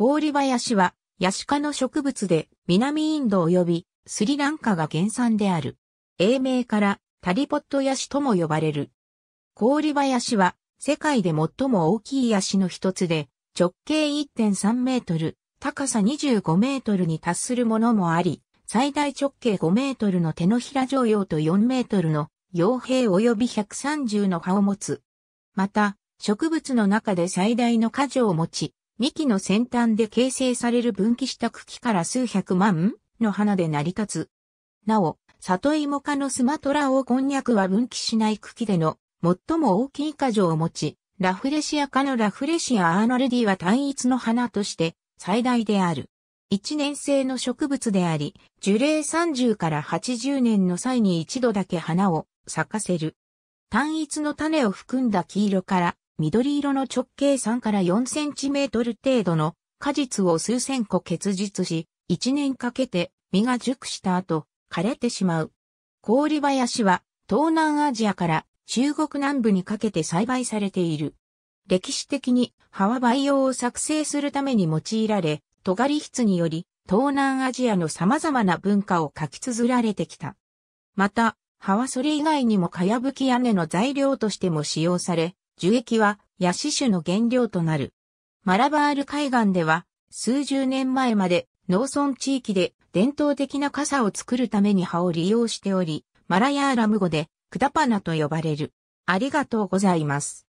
氷林は、ヤシ科の植物で、南インド及び、スリランカが原産である。英名から、タリポットヤシとも呼ばれる。氷林は、世界で最も大きいヤシの一つで、直径1.3メートル、高さ25メートルに達するものもあり、最大直径5メートルの手のひら状用と4メートルの傭兵及び130の葉を持つ。また、植物の中で最大の果樹を持ち、幹の先端で形成される分岐した茎から数百万の花で成り立つ。なお、里芋科のスマトラオオこんにゃくは分岐しない茎での最も大きい果樹を持ち、ラフレシア科のラフレシアアーナルディは単一の花として最大である。一年生の植物であり、樹齢30から80年の際に一度だけ花を咲かせる。単一の種を含んだ黄色から緑色の直径3から4センチメートル程度の果実を数千個結実し、1年かけて実が熟した後、枯れてしまう。氷林は東南アジアから中国南部にかけて栽培されている。歴史的に葉は培養を作成するために用いられ、尖り筆により東南アジアの様々な文化を書き綴られてきた。また、葉はそれ以外にもかやぶき屋根の材料としても使用され、樹液はヤシ種の原料となる。マラバール海岸では数十年前まで農村地域で伝統的な傘を作るために葉を利用しており、マラヤーラム語でクダパナと呼ばれる。ありがとうございます。